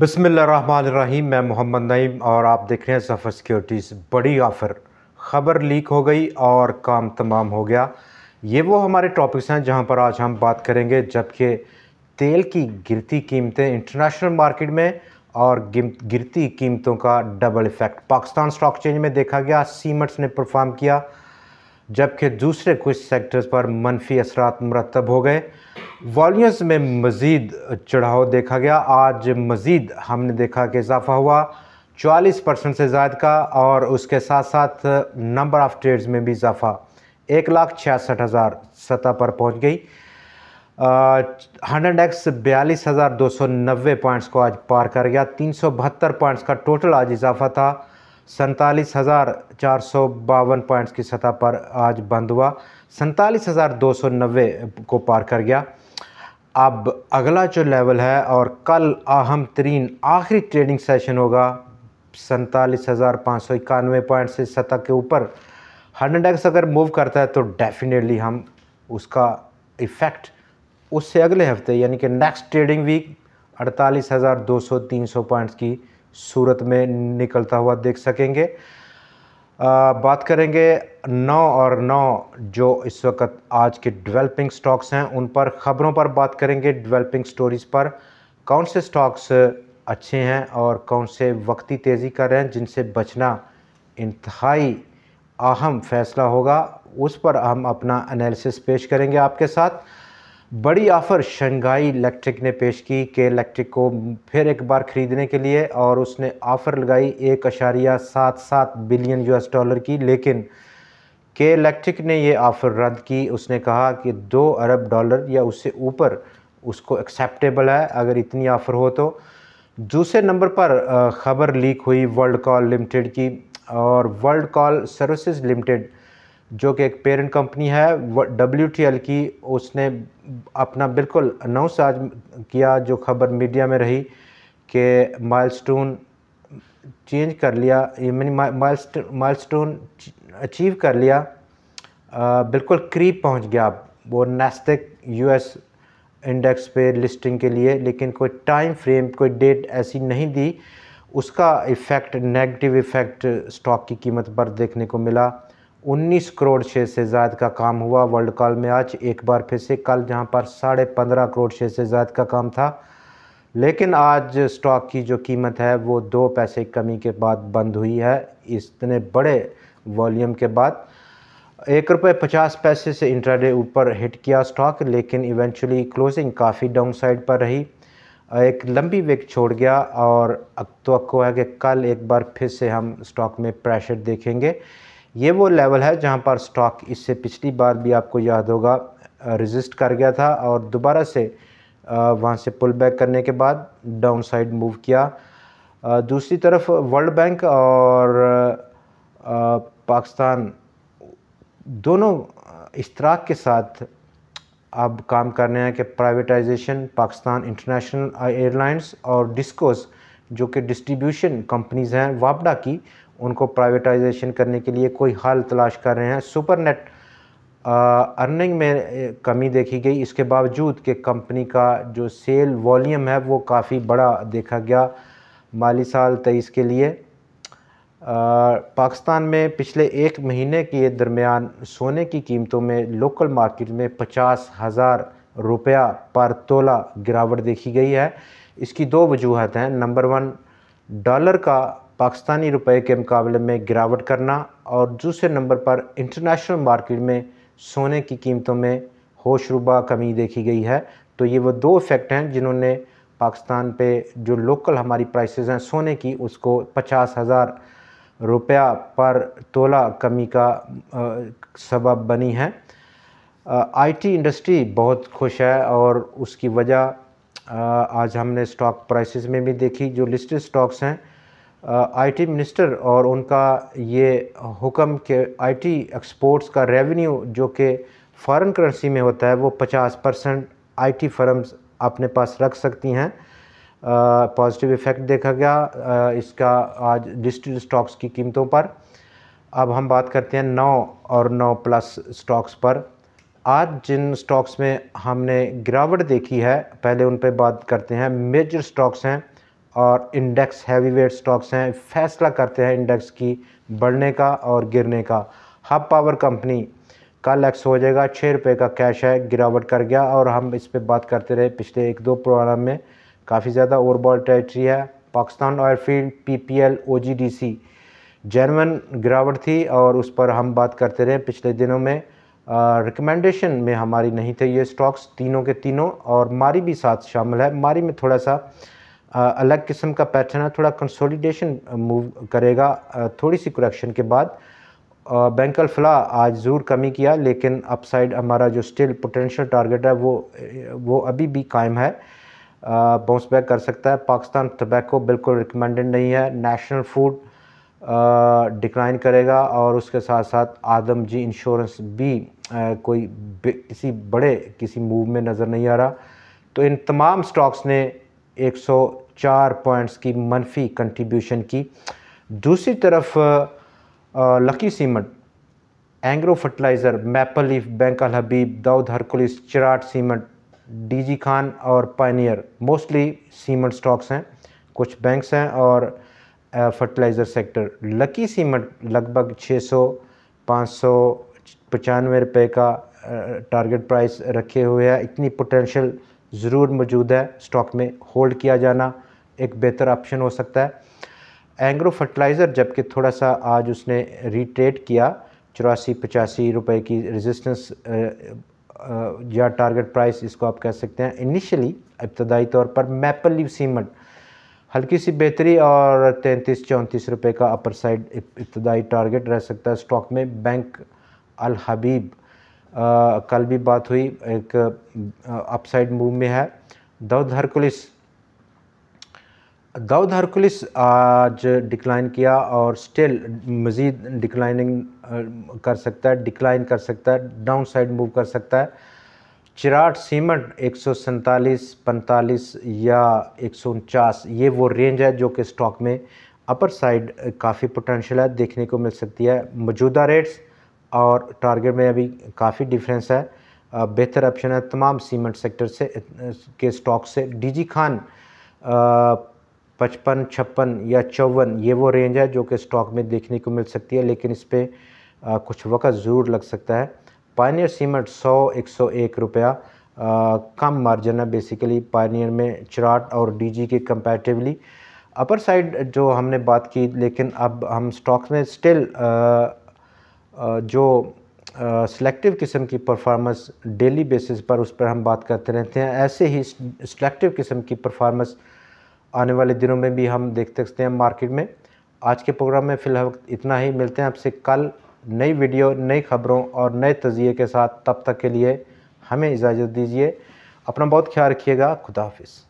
बसमीम मैं मोहम्मद नईम और आप देख रहे हैं सफ़र सिक्योरिटीज़ बड़ी ऑफ़र ख़बर लीक हो गई और काम तमाम हो गया ये वो हमारे टॉपिक्स हैं जहां पर आज हम बात करेंगे जबकि तेल की गिरती कीमतें इंटरनेशनल मार्केट में और गिरती कीमतों का double effect Pakistan stock change में देखा गया सीमट्स ने परफॉर्म किया जबकि दूसरे कुछ सेक्टर्स पर मनफी असरा मरतब हो गए वॉल्यूम्स में मज़ीद चढ़ाव देखा गया आज मज़ीद हमने देखा कि इजाफा हुआ चालीस परसेंट से ज़ायद का और उसके साथ साथ नंबर ऑफ़ ट्रेड्स में भी इजाफा एक लाख छियासठ हज़ार सतह पर पहुंच गई हंड्रेड एक्स बयालीस हज़ार दो सौ नब्बे पॉइंट्स को आज पार कर गया तीन सौ बहत्तर पॉइंट्स का टोटल आज इजाफा था सैंतालीस हज़ार चार सौ बावन पॉइंट्स की सतह पर आज बंद हुआ सैंतालीस हज़ार दो सौ नब्बे को पार कर गया अब अगला जो लेवल है और कल अहम तरीन आखिरी ट्रेडिंग सेशन होगा सैंतालीस हज़ार पाँच सौ इक्यानवे पॉइंट से सतह के ऊपर हंड्रेड एक्स अगर मूव करता है तो डेफिनेटली हम उसका इफ़ेक्ट उससे अगले हफ्ते यानी कि नेक्स्ट ट्रेडिंग वीक अड़तालीस हज़ार दो सौ तीन सौ पॉइंट्स की सूरत में निकलता हुआ देख सकेंगे आ, बात करेंगे नौ और नौ जो इस वक्त आज के डेवलपिंग स्टॉक्स हैं उन पर ख़बरों पर बात करेंगे डेवलपिंग स्टोरीज पर कौन से स्टॉक्स अच्छे हैं और कौन से वक्ती तेज़ी कर रहे हैं जिनसे बचना इंतहाई अहम फैसला होगा उस पर हम अपना एनालिसिस पेश करेंगे आपके साथ बड़ी ऑफ़र शंघाई इलेक्ट्रिक ने पेश की के इलेक्ट्रिक को फिर एक बार ख़रीदने के लिए और उसने ऑफ़र लगाई एक अशारिया सात सात बिलियन यूएस डॉलर की लेकिन के इलेक्ट्रिक ने यह ऑफ़र रद्द की उसने कहा कि दो अरब डॉलर या उससे ऊपर उसको एक्सेप्टेबल है अगर इतनी ऑफ़र हो तो दूसरे नंबर पर ख़बर लीक हुई वर्ल्ड कॉल लिमिटेड की और वर्ल्ड कॉल सर्विसेज लिमिटेड जो कि एक पेरेंट कंपनी है डब्ल्यू की उसने अपना बिल्कुल अनाउंस आज किया जो खबर मीडिया में रही कि माइलस्टोन चेंज कर लिया माइल माइलस्टोन अचीव कर लिया आ, बिल्कुल करीब पहुंच गया वो नेस्तिक यूएस इंडेक्स पे लिस्टिंग के लिए लेकिन कोई टाइम फ्रेम कोई डेट ऐसी नहीं दी उसका इफ़ेक्ट नेगेटिव इफ़ेक्ट स्टॉक की कीमत पर देखने को मिला 19 करोड़ शेयर से ज़ायद का काम हुआ वर्ल्ड कॉल में आज एक बार फिर से कल जहां पर साढ़े पंद्रह करोड़ शेयर से ज़ायद का काम था लेकिन आज स्टॉक की जो कीमत है वो दो पैसे कमी के बाद बंद हुई है इतने बड़े वॉल्यूम के बाद एक रुपये पचास पैसे से इंट्राडे ऊपर हिट किया स्टॉक लेकिन इवेंचुअली क्लोजिंग काफ़ी डाउन साइड पर रही एक लंबी वेक छोड़ गया और अब तो है कि कल एक बार फिर से हम स्टॉक में प्रेशर देखेंगे ये वो लेवल है जहाँ पर स्टॉक इससे पिछली बार भी आपको याद होगा रजिस्ट कर गया था और दोबारा से वहाँ से पुल बैक करने के बाद डाउन साइड मूव किया दूसरी तरफ वर्ल्ड बैंक और पाकिस्तान दोनों इश्तराक के साथ अब काम कर रहे हैं कि प्राइवेटाइजेशन पाकिस्तान इंटरनेशनल एयरलाइंस और डिस्कोस जो कि डिस्ट्रीब्यूशन कंपनीज़ हैं वापडा की उनको प्राइवेटाइजेशन करने के लिए कोई हल तलाश कर रहे हैं सुपर नेट अर्निंग में कमी देखी गई इसके बावजूद कि कंपनी का जो सेल वॉल्यूम है वो काफ़ी बड़ा देखा गया माली साल तेईस के लिए पाकिस्तान में पिछले एक महीने के दरमियान सोने की कीमतों में लोकल मार्केट में पचास हज़ार रुपया पर तोला गिरावट देखी गई है इसकी दो वजूहत हैं नंबर वन डॉलर का पाकिस्तानी रुपए के मुकाबले में गिरावट करना और दूसरे नंबर पर इंटरनेशनल मार्केट में सोने की कीमतों में होशरुबा कमी देखी गई है तो ये वो दो इफ़ेक्ट हैं जिन्होंने पाकिस्तान पे जो लोकल हमारी प्राइसेस हैं सोने की उसको पचास हज़ार रुपया पर तोला कमी का सबब बनी है आईटी इंडस्ट्री बहुत खुश है और उसकी वजह आज हमने स्टॉक प्राइसेस में भी देखी जो लिस्टेड स्टॉक्स हैं आईटी मिनिस्टर और उनका ये हुक्म के आईटी एक्सपोर्ट्स का रेवेन्यू जो कि फ़ॉरेन करेंसी में होता है वो 50 परसेंट आई फर्म्स अपने पास रख सकती हैं पॉजिटिव इफ़ेक्ट देखा गया आ, इसका आज डिजिटल स्टॉक्स की कीमतों पर अब हम बात करते हैं नौ और नौ प्लस स्टॉक्स पर आज जिन स्टॉक्स में हमने गिरावट देखी है पहले उन पर बात करते हैं मेजर स्टॉक्स हैं और इंडेक्स हैवी वेट स्टॉक्स हैं फैसला करते हैं इंडेक्स की बढ़ने का और गिरने का हब पावर कंपनी कल एक्स हो जाएगा छः रुपये का कैश है गिरावट कर गया और हम इस पर बात करते रहे पिछले एक दो प्रोग्राम में काफ़ी ज़्यादा ओवरबॉल टेरेटरी है Pakistan Oil Field P P L O G D C जैनवन गिरावट थी और उस पर हम बात करते रहे पिछले दिनों में रिकमेंडेशन में हमारी नहीं थे ये स्टॉक्स तीनों के तीनों और मारी भी साथ शामिल है मारी में थोड़ा सा अलग किस्म का पैटर्न है थोड़ा कंसोलिडेशन मूव करेगा थोड़ी सी करेक्शन के बाद बैंक अलफला आज ज़रूर कमी किया लेकिन अपसाइड हमारा जो स्टिल पोटेंशियल टारगेट है वो वो अभी भी कायम है बाउंस बैक कर सकता है पाकिस्तान टबैको बिल्कुल रिकमेंडेड नहीं है नेशनल फूड डिक्लाइन करेगा और उसके साथ साथ आदम जी इंश्योरेंस भी आ, कोई किसी बड़े किसी मूव में नज़र नहीं आ रहा तो इन तमाम स्टॉक्स ने 104 पॉइंट्स की मनफी कंट्रीब्यूशन की दूसरी तरफ लकी सीमेंट एंग्रो फर्टिलाइज़र मैपल लीफ बैंक हबीब दाऊद हरकुलिस चिराट सीमेंट डीजी खान और पाइनियर मोस्टली सीमेंट स्टॉक्स हैं कुछ बैंक्स हैं और फर्टिलाइज़र सेक्टर लकी सीमेंट लगभग 600 सौ पचानवे रुपये का टारगेट प्राइस रखे हुए है इतनी पोटेंशियल ज़रूर मौजूद है स्टॉक में होल्ड किया जाना एक बेहतर ऑप्शन हो सकता है एंग्रो फर्टिलाइज़र जबकि थोड़ा सा आज उसने रिट्रेड किया चौरासी पचासी रुपए की रेजिस्टेंस या टारगेट प्राइस इसको आप कह सकते हैं इनिशियली इब्तदाई तौर पर मैपल लीव सीमेंट हल्की सी बेहतरी और तैंतीस चौंतीस रुपए का अपर साइड इब्तदाई टारगेट रह सकता है स्टॉक में बैंक अल हबीब कल भी बात हुई एक अपसाइड मूव में है दाऊद हरकुलिस दाऊद हरकुलिस आज डिक्लाइन किया और स्टिल मज़ीद डिक्लाइनिंग कर सकता है डिक्लाइन कर सकता है डाउन साइड मूव कर सकता है चिराट सीमेंट एक सौ या एक ये वो रेंज है जो कि स्टॉक में अपर साइड काफ़ी पोटेंशियल है देखने को मिल सकती है मौजूदा रेट्स और टारगेट में अभी काफ़ी डिफरेंस है बेहतर ऑप्शन है तमाम सीमेंट सेक्टर से के स्टॉक से डीजी खान पचपन छप्पन या चौवन ये वो रेंज है जो कि स्टॉक में देखने को मिल सकती है लेकिन इस पर कुछ वक्त ज़रूर लग सकता है पानियर सीमेंट सौ एक सौ एक रुपया कम मार्जिन है बेसिकली पानियर में चिराट और डीजी के कंपैरेटिवली अपर साइड जो हमने बात की लेकिन अब हम स्टॉक्स में स्टिल जो सिलेक्टिव किस्म की परफॉर्मेंस डेली बेसिस पर उस पर हम बात करते रहते हैं ऐसे ही सिलेक्टिव किस्म की परफॉर्मेंस आने वाले दिनों में भी हम देख सकते हैं मार्केट में आज के प्रोग्राम में फ़िलहाल इतना ही मिलते हैं आपसे कल नई वीडियो नई खबरों और नए तजिए के साथ तब तक के लिए हमें इजाज़त दीजिए अपना बहुत ख्याल रखिएगा खुदा हाफिज़